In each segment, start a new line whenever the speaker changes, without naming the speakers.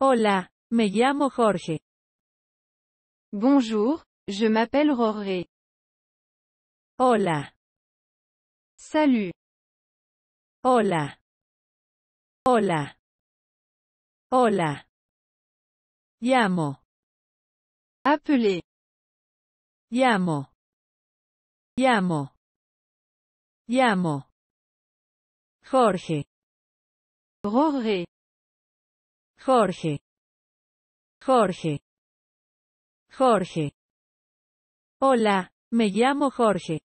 Hola, me llamo Jorge. Bonjour, je m'appelle Roré. Hola. Salut. Hola. Hola. Hola. Llamo. Appelez. Llamo. Llamo. Llamo. Jorge. Roré. Jorge. Jorge. Jorge. Hola, me llamo Jorge.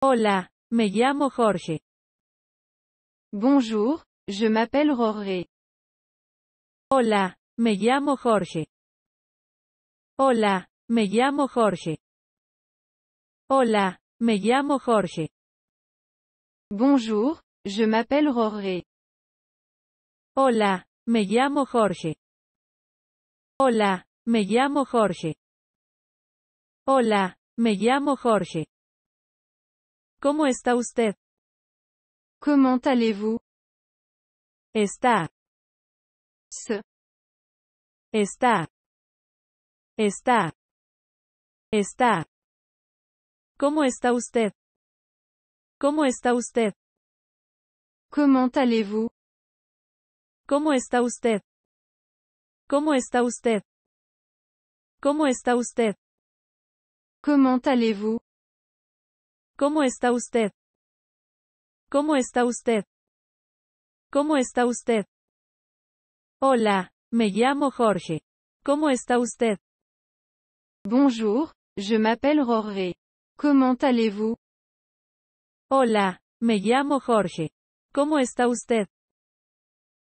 Hola, me llamo Jorge. Bonjour, je m'appelle Roré. Hola, me llamo Jorge. Hola, me llamo Jorge. Hola, me llamo Jorge. Bonjour, je m'appelle Roré. Hola, me llamo Jorge. Hola, me llamo Jorge. Hola, me llamo Jorge. ¿Cómo está usted? ¿Cómo allez-vous? Está. Se. Está. Está. Está. ¿Cómo está usted? ¿Cómo está usted? Comment allez-vous? ¿Cómo está usted? ¿Cómo está usted? ¿Cómo está usted? Comment allez-vous? ¿Cómo está usted? ¿Cómo está usted? ¿Cómo está usted? Hola, me llamo Jorge. ¿Cómo está usted? Bonjour, je m'appelle Roré. Comment allez-vous? Hola, me llamo Jorge. ¿Cómo está usted?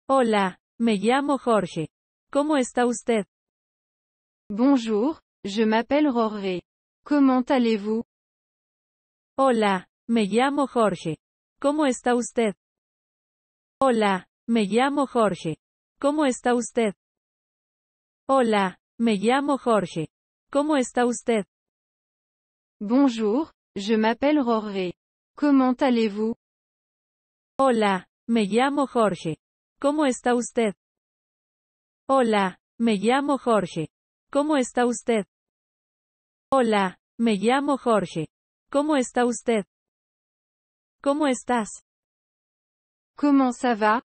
Hola, me llamo Jorge. ¿Cómo está usted? Bonjour, je m'appelle Roré. Comment allez-vous? Hola, me llamo Jorge. ¿Cómo está usted? Hola, me llamo Jorge. ¿Cómo está usted? Hola, me llamo Jorge. ¿Cómo está usted? Bonjour, je m'appelle Roré. Comment allez-vous? Hola, me llamo Jorge. ¿Cómo está usted? Hola, me llamo Jorge. ¿Cómo está usted? Hola, me llamo Jorge. ¿Cómo está usted? ¿Cómo estás? Cómo se va?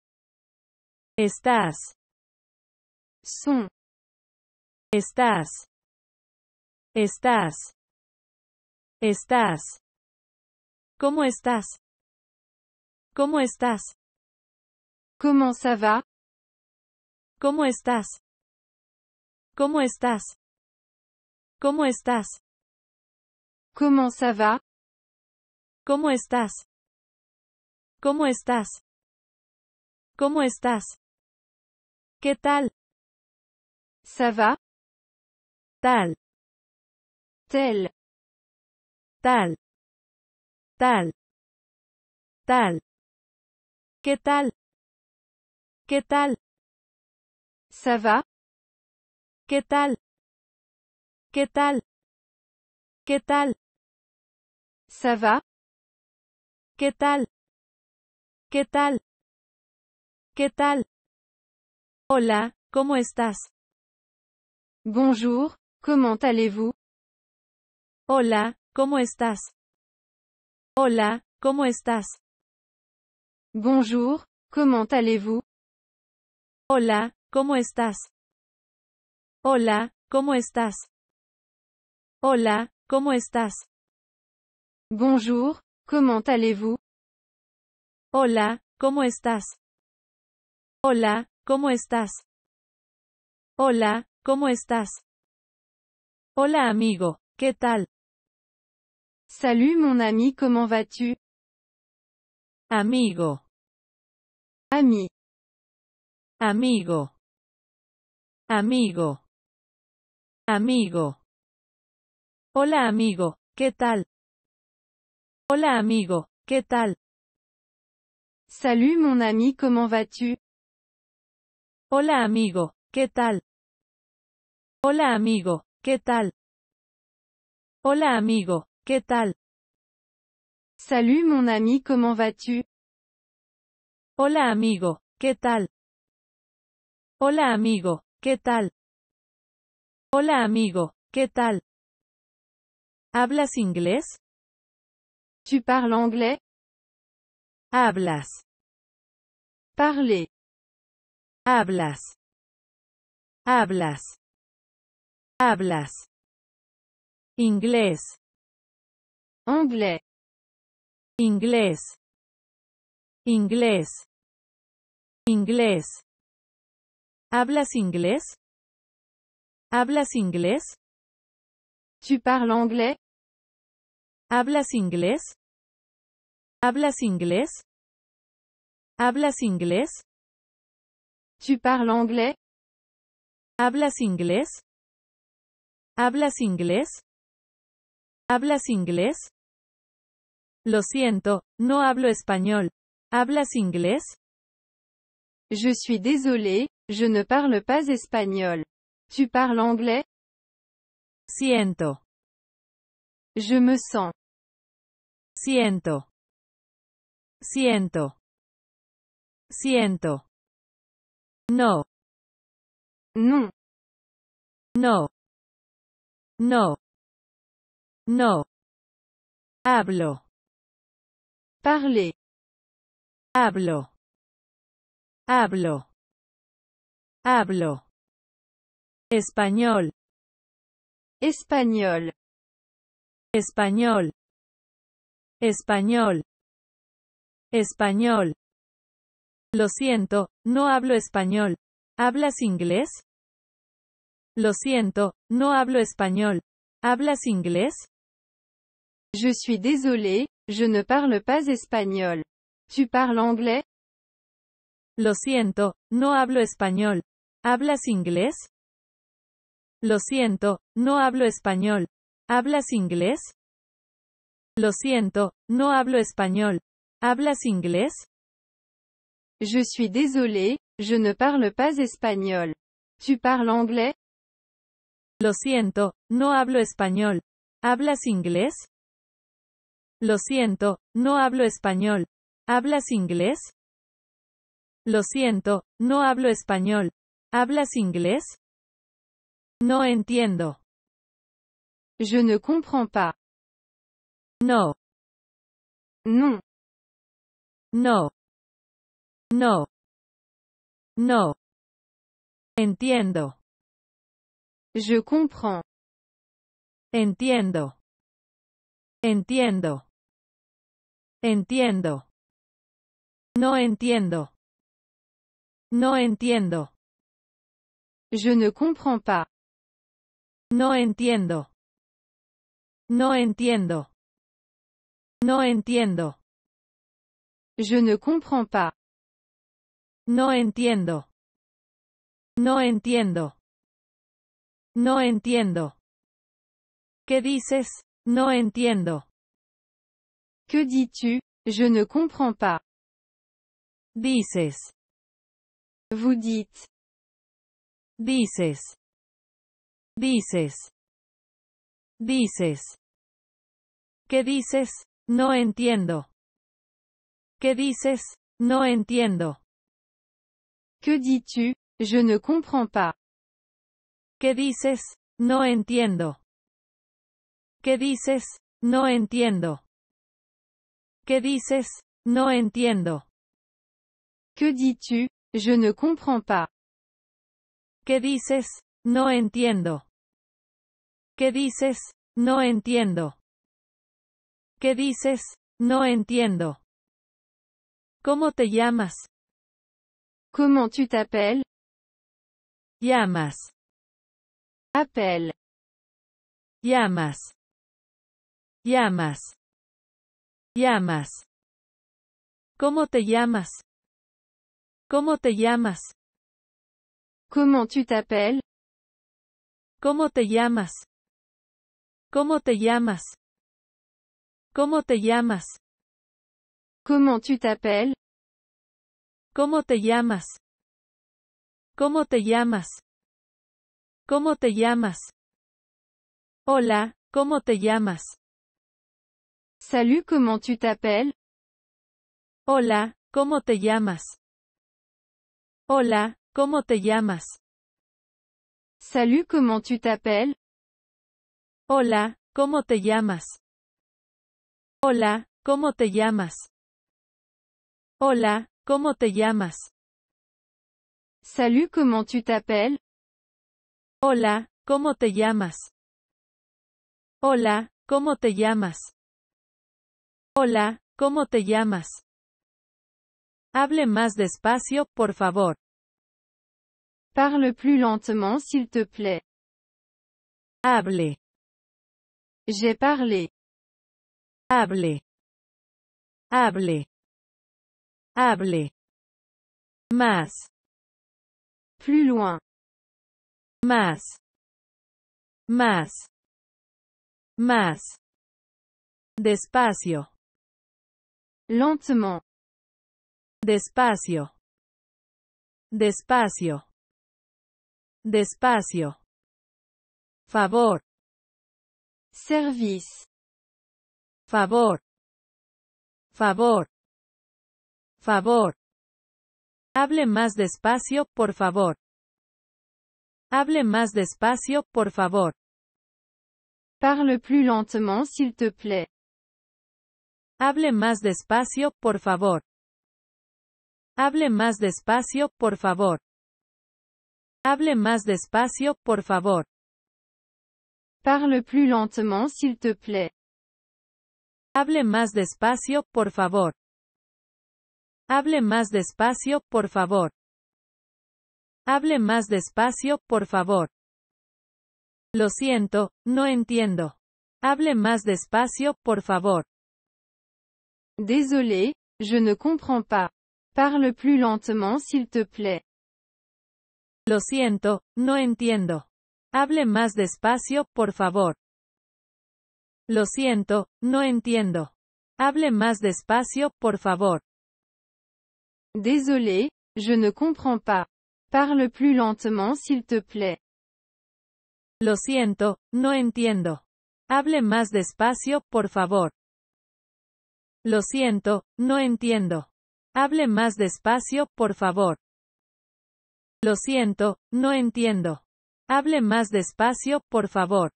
Estás. Son. Estás. Estás. Estás. ¿Cómo estás? ¿Cómo estás? Cómo ça va? ¿Cómo estás? ¿Cómo estás? ¿Cómo estás? ¿Cómo ça va? ¿Cómo estás? ¿Cómo estás? ¿Cómo estás? ¿Qué tal? Ça va? Tal. Tel. Tal. Tal. Tal. ¿Qué tal? ¿Qué tal? Ça va? ¿Qué tal? ¿Qué tal? ¿Qué tal? Ça va? ¿Qué tal? ¿Qué tal? ¿Qué tal? Hola, ¿cómo estás? Bonjour, comment allez-vous? Hola, ¿cómo estás? Hola, ¿cómo estás? Bonjour, comment allez-vous? Hola, ¿cómo estás? Hola, ¿cómo estás? Hola, ¿cómo estás? Bonjour, comment allez-vous? Hola, ¿cómo estás? Hola, ¿cómo estás? Hola, ¿cómo estás? Hola amigo, ¿qué tal? Salut mon ami, comment vas-tu? Amigo. Ami. Amigo. Amigo. Amigo. Hola amigo, ¿qué tal? Hola amigo, ¿qué tal? Salut mon ami, comment vas-tu? Hola amigo, ¿qué tal? Hola amigo, ¿qué tal? Hola amigo, ¿qué tal? Salut mon ami, comment vas-tu? Hola amigo, ¿qué tal? Hola amigo, ¿qué tal? Hola amigo, ¿qué tal? ¿Hablas inglés? Tu parles anglais? Hablas. Parler. Hablas. Hablas. Hablas. Inglés. Anglais. Inglés. Inglés. Inglés. ¿Hablas inglés? ¿Hablas Tu parles anglais? ¿Hablas inglés? ¿Hablas inglés? ¿Hablas inglés? Tu parles anglais? ¿Hablas inglés? ¿Hablas inglés? ¿Hablas inglés? Lo siento, no hablo español. ¿Hablas inglés? Je suis désolé, je ne parle pas espagnol. Tu parles anglais? Siento. Je me sens. Siento. Siento. Siento. No. Non. No. No. No. Hablo. Parler. Hablo. Hablo. Hablo. Español. Español. Español. Español. Español. Lo siento, no hablo español. ¿Hablas inglés? Lo siento, no hablo español. ¿Hablas inglés? Je suis désolé, je ne parle pas espagnol. Tu parles anglais? Lo siento, no hablo español. ¿Hablas inglés? Lo siento, no hablo español. ¿Hablas inglés? Lo siento, no hablo español. ¿Hablas inglés? Je suis désolé, je ne parle pas espagnol. Tu parles inglés? Lo siento, no hablo español. ¿Hablas inglés? Lo siento, no hablo español. ¿Hablas inglés? Lo siento, no hablo español. ¿Hablas inglés? No entiendo. Je ne comprends pas. No. No. No. No. Entiendo. Je comprends. Entiendo. Entiendo. Entiendo. No entiendo. No entiendo. Je ne comprends pas. No entiendo. No entiendo. No entiendo. Je ne comprends pas. No entiendo. No entiendo. No entiendo. ¿Qué dices? No entiendo. Que dis-tu? Je ne comprends pas. Dices. Vous dites. Dices. Dices. Dices. ¿Qué dices? No entiendo. ¿Qué dices? No entiendo. Que dis-tu? Je ne comprends pas. ¿Qué dices? No entiendo. ¿Qué dices? No entiendo. ¿Qué dices? No entiendo. Que dis-tu? Je ne comprends pas. ¿Qué dices? No entiendo. ¿Qué dices? No entiendo. ¿Qué dices? No entiendo. ¿Cómo te llamas? ¿Cómo tu t'appelles? Llamas. Appel. Llamas. Llamas. Llamas. ¿Cómo te llamas? ¿Cómo te llamas? Comment tu t'appelles? ¿Cómo te llamas? ¿Cómo te llamas? ¿Cómo te llamas? Comment tu t'appelles? ¿Cómo te llamas? ¿Cómo te llamas? ¿Cómo te llamas? Hola, ¿cómo te llamas? Salut, comment tu t'appelles? Hola, ¿cómo te llamas? Hola, ¿Cómo te llamas? Salut, comment tu t'appelles? Hola, ¿cómo te llamas? Hola, ¿cómo te llamas? Hola, ¿cómo te llamas? Salut, comment tu t'appelles? Hola, ¿cómo te llamas? Hola, ¿cómo te llamas? Hola, ¿cómo te llamas? Hable más despacio, por favor. Parle plus lentement s'il te plaît. Hable. J'ai parlé. Hable. Hable. Hable. Más. Plus loin. Más. Más. Más. Despacio. Lentement. Despacio. Despacio. Despacio. Favor. Service. Favor. Favor. Favor. Hable más despacio, por favor. Hable más despacio, por favor. Parle plus lentement, s'il te plaît. Hable más despacio, por favor. Hable más despacio, por favor. Hable más despacio, por favor. Parle plus lentement, s'il te plaît. Hable más despacio, por favor. Hable más despacio, por favor. Hable más despacio, por favor. Lo siento, no entiendo. Hable más despacio, por favor. Désolé, je ne comprends pas. Parle plus lentement, s'il te plaît. Lo siento, no entiendo. Hable más despacio, por favor. Lo siento, no entiendo. Hable más despacio, por favor. Désolé, je ne comprends pas. Parle plus lentement s'il te plaît. Lo siento, no entiendo. Hable más despacio, por favor. Lo siento, no entiendo. Hable más despacio, por favor. Lo siento, no entiendo. Hable más despacio, por favor.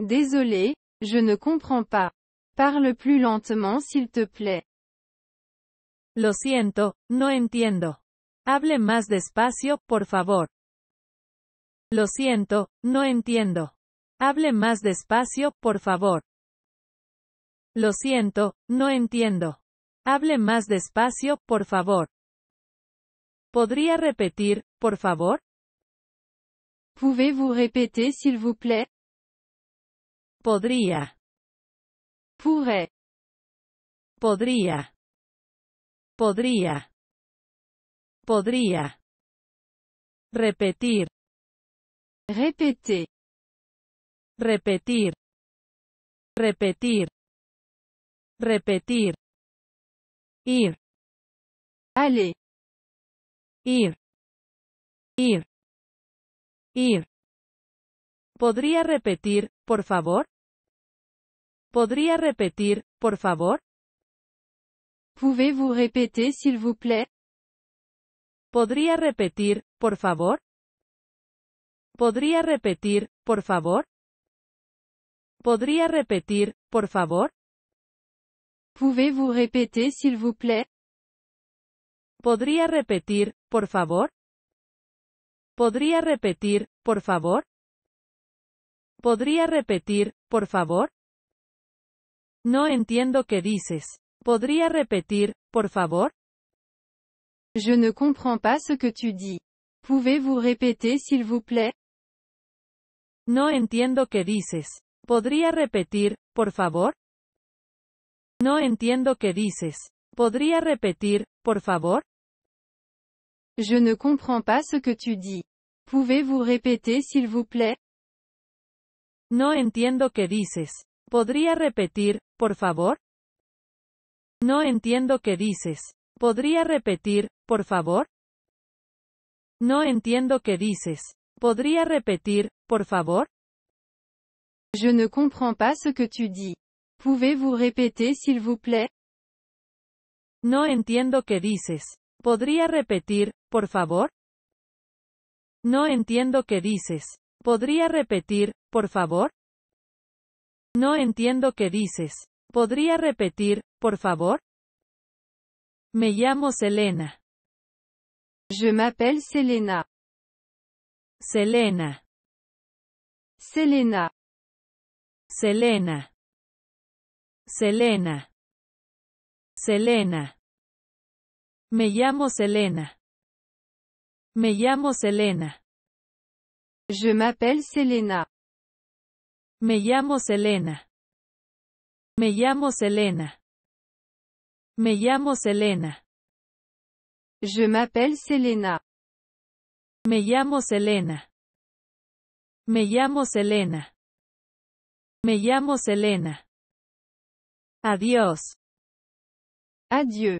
Désolé, je ne comprends pas. Parle plus lentement s'il te plaît. Lo siento, no entiendo. Hable más despacio, por favor. Lo siento, no entiendo. Hable más despacio, por favor. Lo siento, no entiendo. Hable más despacio, por favor. ¿Podría repetir, por favor? Pouvez-vous répéter s'il vous plaît? Podría. Pourrait. Podría. Podría. Podría. Repetir. Repetir. Repetir. Repetir. Ir. Aller. Ir. Ir. Ir. ¿Podría repetir, por favor? ¿Podría repetir, por favor? Pouvez-vous répéter s'il vous plaît? ¿Podría repetir, por favor? ¿Podría repetir, por favor? ¿Podría repetir, por favor? Pouvez-vous répéter s'il vous plaît? ¿Podría repetir, por favor? ¿Podría repetir, por favor? ¿Podría repetir, por favor? No entiendo qué dices. ¿Podría repetir, por favor? Je ne comprends pas ce que tu dis. Pouvez-vous répéter s'il vous plaît? No entiendo qué dices. ¿Podría repetir, por favor? No entiendo qué dices. ¿Podría repetir, por favor? Je ne comprends pas ce que tu dis. Pouvez-vous répéter s'il vous plaît? No entiendo que dices. ¿Podría repetir, por favor? No entiendo que dices. ¿Podría repetir, por favor? No entiendo que dices. ¿Podría repetir, por favor? Je ne comprends pas ce que tu dis. Pouvez-vous répéter s'il vous plaît? No entiendo que dices. ¿Podría repetir, por favor? No entiendo qué dices. ¿Podría repetir, por favor? No entiendo qué dices. ¿Podría repetir, por favor? Me llamo Selena. Je m'appelle Selena. Selena. Selena. Selena. Selena. Selena. Me llamo Selena. Me llamo Selena. Je m'appelle Selena. Me llamo Selena. Me llamo Selena. Me llamo Selena. Je m'appelle Selena. Me llamo Selena. Me llamo Selena. Me llamo Selena. Adiós. Adieu.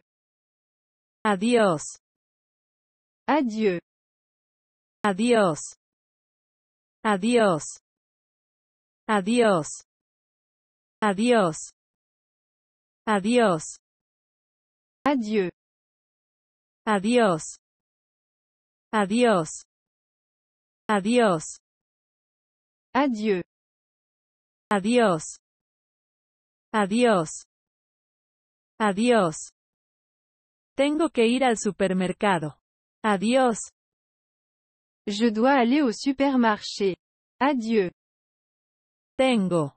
Adiós. Adieu. Adiós. Adiós. Adiós. Adiós. Adiós. Adieu. Adiós. Adiós. Adiós. Adiós. Adiós. Adiós. Tengo que ir al supermercado. Adiós. Je dois aller au supermarché. Adieu. Tengo.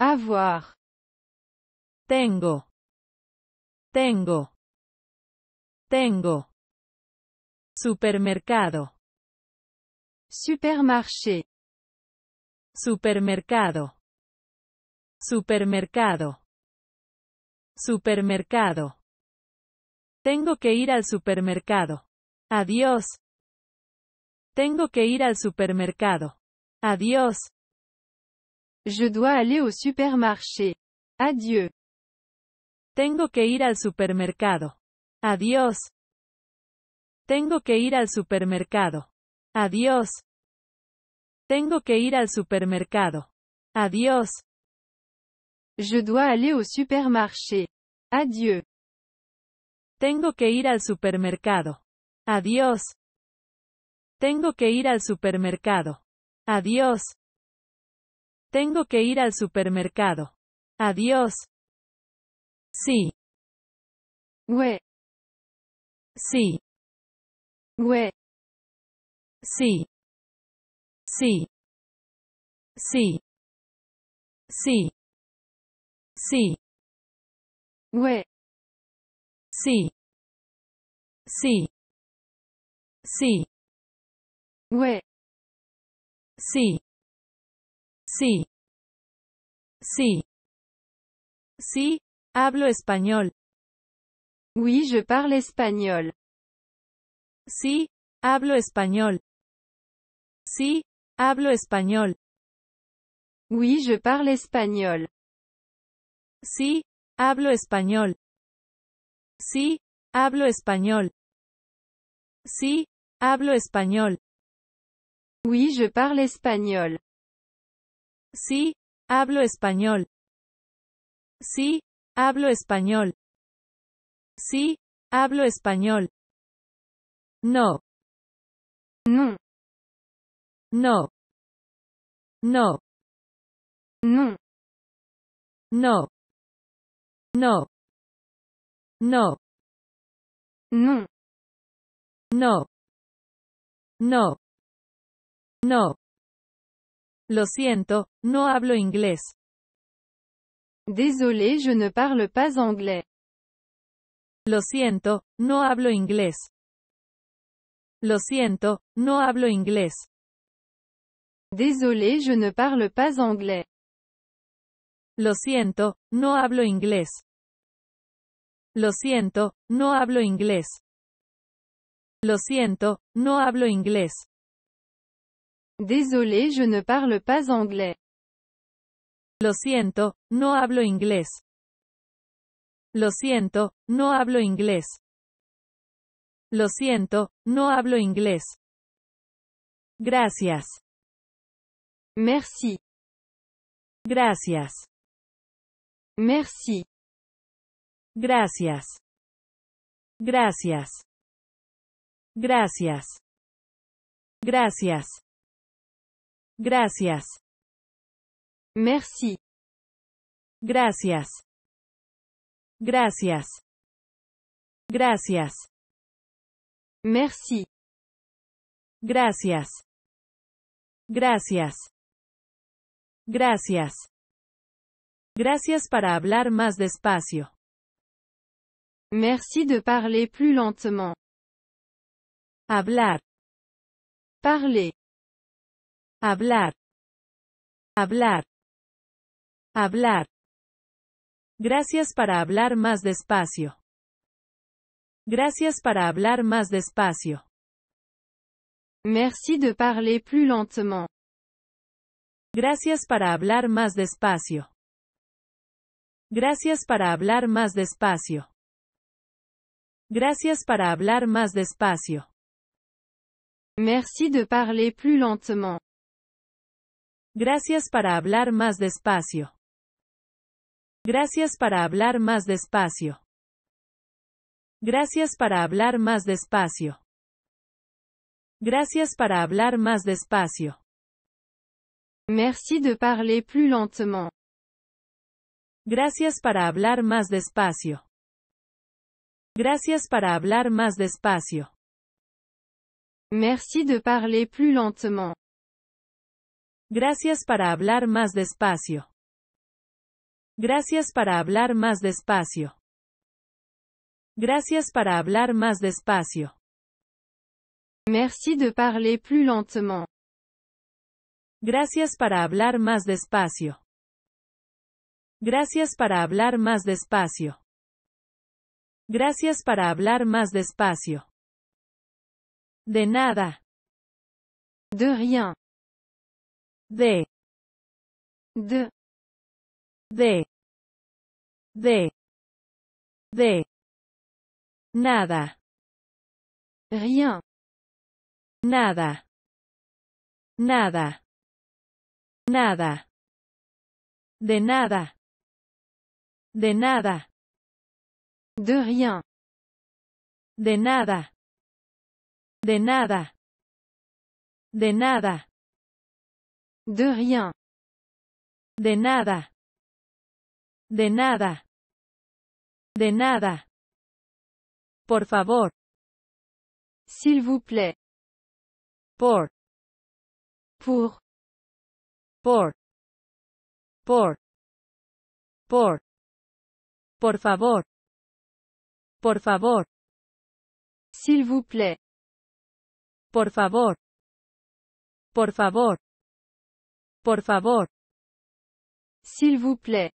Avoir. Tengo. Tengo. Tengo. Supermercado. Supermarché. Supermercado. Supermercado. Supermercado. Tengo que ir al supermercado. Adiós. Tengo que ir al supermercado. Adiós. Je dois aller au supermarché. Adieu. Tengo que ir al supermercado. Adiós. Tengo que ir al supermercado. Adiós. Tengo que ir al supermercado. Adiós. Je dois aller au supermarché. Adieu. Tengo que ir al supermercado. Adiós. Tengo que ir al supermercado. Adiós. Tengo que ir al supermercado. Adiós. Sí. We. Sí. We. Sí. Sí. Sí. Sí. Sí. Si, si, si. ouais si, si, si. Si, hablo espagnol. Oui, je parle espagnol. Si, hablo espagnol. Si, hablo espagnol. Oui, je parle espagnol. Si, hablo espagnol. Sí, hablo español. Sí, hablo español. Oui, je parle español. Sí, hablo español. Sí, hablo español. Sí, hablo español. No. No. No. No. No. No. No. No. Non. No. No. Lo siento, no hablo inglés. Désolé, je ne parle pas anglais. Lo siento, no hablo inglés. Lo siento, no hablo inglés. Désolé, je ne parle pas anglais. Lo siento, no hablo inglés. Lo siento, no hablo inglés. Lo siento, no hablo inglés. Désolé, je ne parle pas anglais. Lo siento, no hablo inglés. Lo siento, no hablo inglés. Lo siento, no hablo inglés. Gracias. Merci. Gracias. Merci. Gracias. Gracias. Gracias. Gracias. Gracias. Merci. Gracias. Gracias. Gracias. Merci. Gracias. Gracias. Gracias. Gracias para hablar más despacio. Merci de parler plus lentement. Hablar. Parler. Hablar. Hablar. Hablar. Gracias para hablar más despacio. Gracias para hablar más despacio. Merci de parler plus lentement. Gracias para hablar más despacio. Gracias para hablar más despacio. Gracias para hablar más despacio. Merci de parler plus lentement. Gracias para hablar más despacio. Gracias para hablar más despacio. Gracias para hablar más despacio. Gracias para hablar más despacio. Merci de parler plus lentement. Gracias para hablar más despacio. Gracias para hablar más despacio. Merci de parler plus lentement. Gracias para hablar más despacio. Gracias para hablar más despacio. Gracias para hablar más despacio. Merci de parler plus lentement. Gracias para hablar más despacio. Gracias para hablar más despacio. Gracias para hablar más despacio. De nada. De rien. De. De. De. De. De. Nada. Rien. Nada. Nada. Nada. De nada. De nada. De rien. De nada. De nada. De nada. De rien. De nada. De nada. De nada. Por favor. S'il vous plaît. Por. Pour. Por. Por. Por. Por favor. Por favor. S'il vous plaît. Por favor. Por favor. Por favor. S'il vous plaît.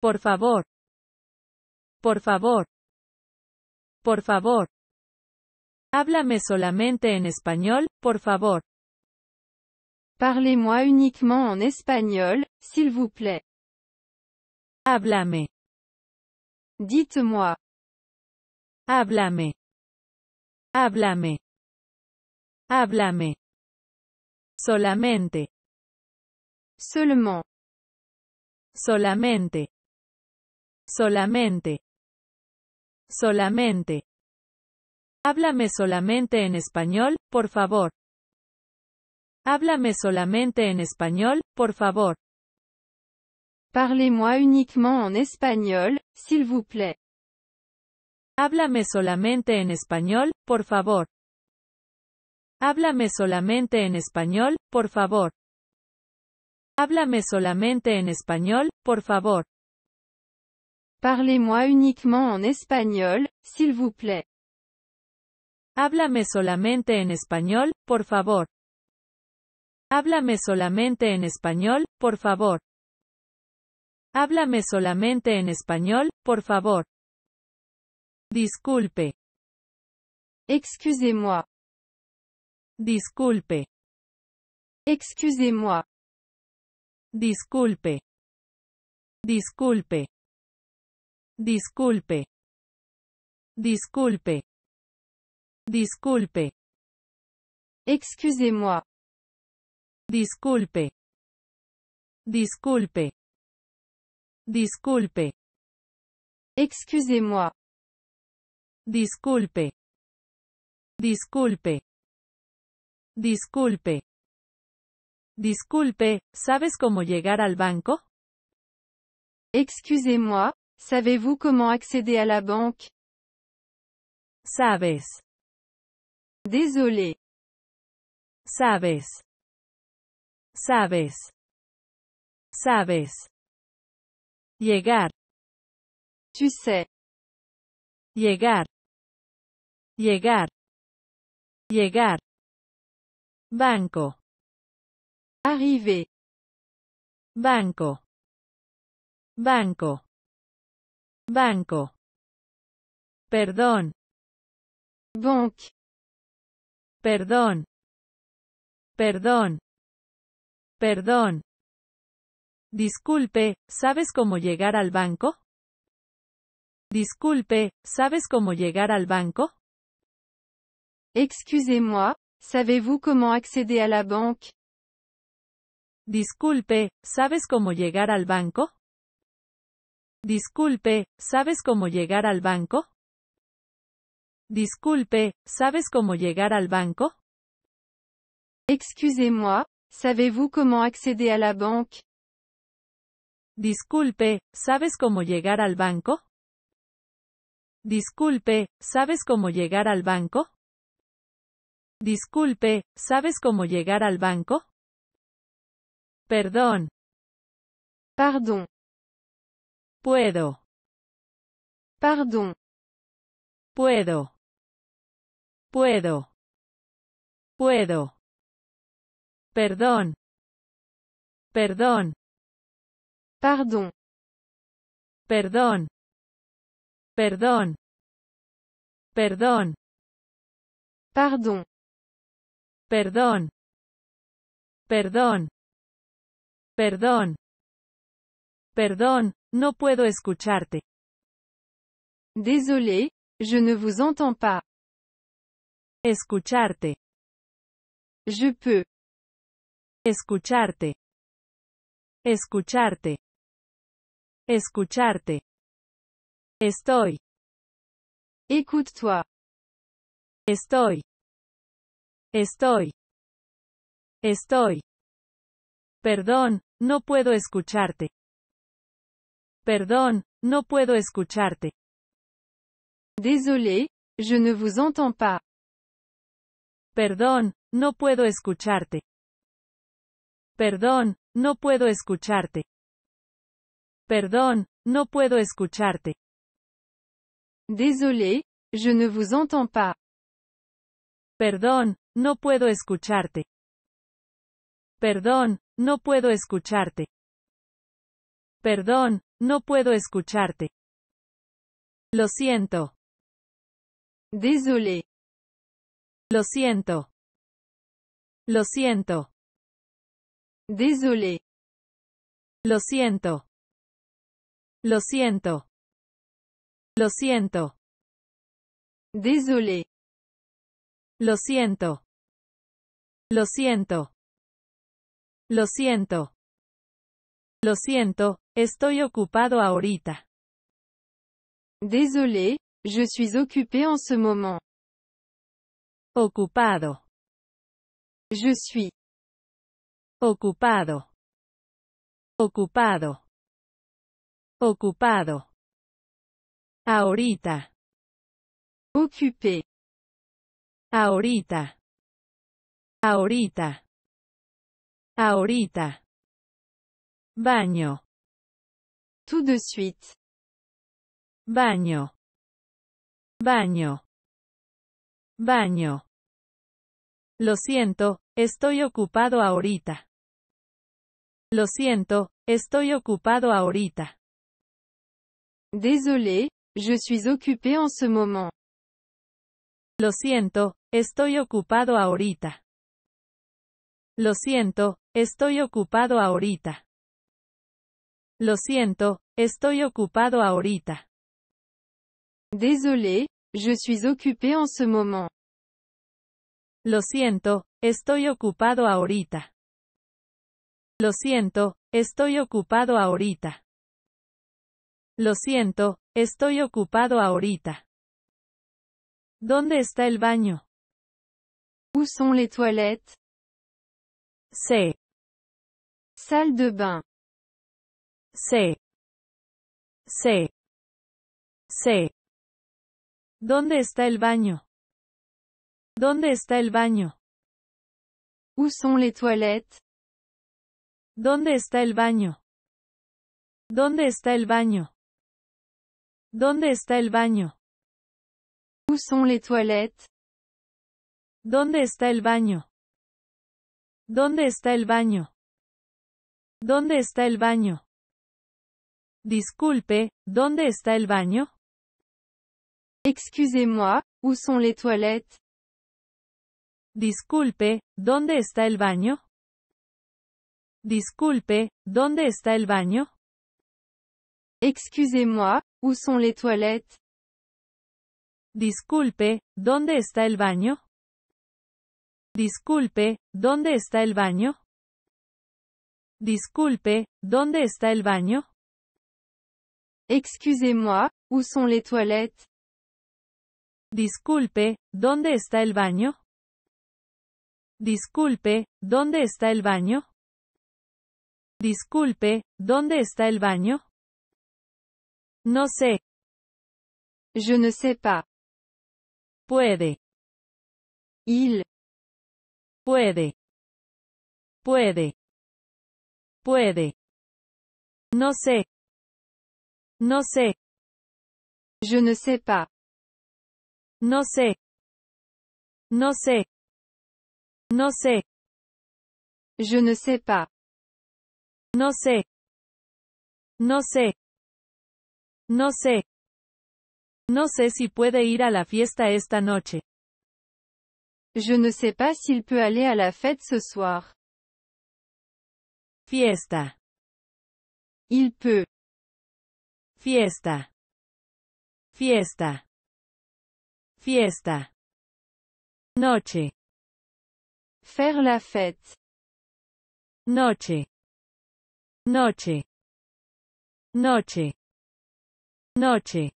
Por favor. Por favor. Por favor. Háblame solamente en español, por favor. Parlez-moi uniquement en español, s'il vous plaît. Háblame. Dites-moi. Háblame. Háblame. Háblame. Solamente. Solamente. Solamente. Solamente. Háblame solamente en español, por favor. Háblame solamente en español, por favor. Parlez-moi uniquement en español, s'il vous plaît. Háblame solamente en español, por favor. Háblame solamente en español, por favor. Háblame solamente en español, por favor. Parlez-moi uniquement en espagnol, s'il vous plaît. Háblame solamente en español, por favor. Háblame solamente en español, por favor. Háblame solamente en español, por favor. Disculpe. Excusez-moi. Disculpe. Excusez-moi. Disculpe. Disculpe. Disculpe. Disculpe. Disculpe. Excusez-moi. Disculpe. Disculpe. Disculpe. Excusez-moi. Disculpe. Disculpe. Disculpe. Disculpe, ¿sabes cómo llegar al banco? Excusez-moi, savez-vous comment accéder à la banque? Sabes. Désolé. Sabes. Sabes. Sabes. Llegar. Tu sais. Llegar llegar, llegar, banco, arriver, banco, banco, banco, perdón, banque, perdón, perdón, perdón. Disculpe, ¿sabes cómo llegar al banco? Disculpe, ¿sabes cómo llegar al banco? Excusez-moi, savez-vous comment accéder à la banque? Disculpe, ¿sabes cómo llegar al banco? Disculpe, ¿sabes cómo llegar al banco? Disculpe, ¿sabes cómo llegar al banco? Excusez-moi, savez-vous comment accéder à la banque? Disculpe, ¿sabes cómo llegar al banco? Disculpe, ¿sabes cómo llegar al banco? Disculpe, ¿sabes cómo llegar al banco? Perdón. Pardon. Puedo. Pardon. Puedo. Puedo. Puedo. Perdón. Perdón. Pardon. Perdón. Perdón. Perdón. Pardon. Perdón. Perdón. Perdón. Perdón, no puedo escucharte. Désolé, je ne vous entends pas. Escucharte. Je peux. Escucharte. Escucharte. Escucharte. Estoy. Écoute-toi. Estoy. Estoy. Estoy. Perdón, no puedo escucharte. Perdón, no puedo escucharte. Désolé, je ne vous entends pas. Perdón, no puedo escucharte. Perdón, no puedo escucharte. Perdón, no puedo escucharte. Désolé, je ne vous entends pas. Perdón, no puedo escucharte. Perdón, no puedo escucharte. Perdón, no puedo escucharte. Lo siento. Désolé. Lo siento. Lo siento. Désolé. Lo siento. Lo siento. Lo siento. Désolé. Lo siento. Lo siento. Lo siento. Lo siento, estoy ocupado ahorita. Désolé, je suis occupé en ce moment. Ocupado. Je suis. Ocupado. Ocupado. Ocupado. Ahorita. Ocupé. Ahorita. Ahorita. Ahorita. Baño. Tout de suite. Baño. Baño. Baño. Lo siento, estoy ocupado ahorita. Lo siento, estoy ocupado ahorita. Désolé, je suis occupé en ce moment. Lo siento, estoy ocupado ahorita. Lo siento, estoy ocupado ahorita. Lo siento, estoy ocupado ahorita. Désolé, je suis occupé en ce moment. Lo siento, estoy ocupado ahorita. Lo siento, estoy ocupado ahorita. Lo siento, estoy ocupado ahorita. ¿Dónde está el baño? Où sont les toilettes? C'est. Salle de bain. C'est. C'est. C'est. ¿Dónde está el baño? ¿Dónde está el baño? Où sont les toilettes? ¿Dónde está el baño? ¿Dónde está el baño? ¿Dónde está el baño? Où sont les toilettes? ¿Dónde está el baño? ¿Dónde está el baño? ¿Dónde está el baño? Disculpe, ¿dónde está el baño? Excusez-moi, où sont les toilettes? Disculpe, ¿dónde está el baño? Disculpe, ¿dónde está el baño? Excusez-moi, où sont les toilettes? Disculpe, ¿dónde está el baño? Disculpe, ¿dónde está el baño? Disculpe, ¿dónde está el baño? Excusez-moi, où sont les toilettes? Disculpe, ¿dónde está el baño? Disculpe, ¿dónde está el baño? Disculpe, ¿dónde está el baño? No sé. Je ne sais pas. Puede. Il puede, puede, puede. No sé, no sé. Je ne sais pas. No sé, no sé, no sé. Je ne sais pas. No sé, no sé, no sé. No sé si puede ir a la fiesta esta noche. Je ne sais pas s'il peut aller à la fête ce soir. Fiesta. Il peut. Fiesta. Fiesta. Fiesta. Noche. Faire la fête. Noche. Noche. Noche. Noche.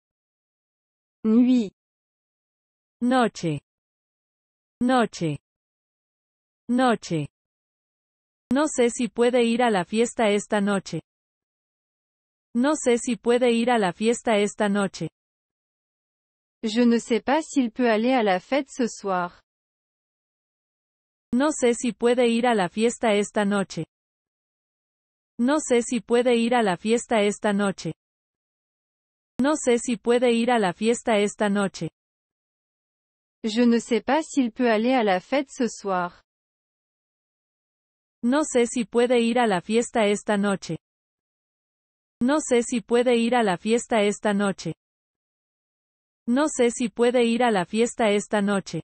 Nuit. Noche. Noche. Noche. No sé si puede ir a la fiesta esta noche. No sé si puede ir a la fiesta esta noche. Je ne sais pas s'il peut aller à la fête ce soir. No sé si puede ir a la fiesta esta noche. No sé si puede ir a la fiesta esta noche. No sé si puede ir a la fiesta esta noche. Je ne sais pas s'il peut aller à la fête ce soir. No sé si puede ir a la fiesta esta noche. No sé si puede ir a la fiesta esta noche. No sé si puede ir a la fiesta esta noche.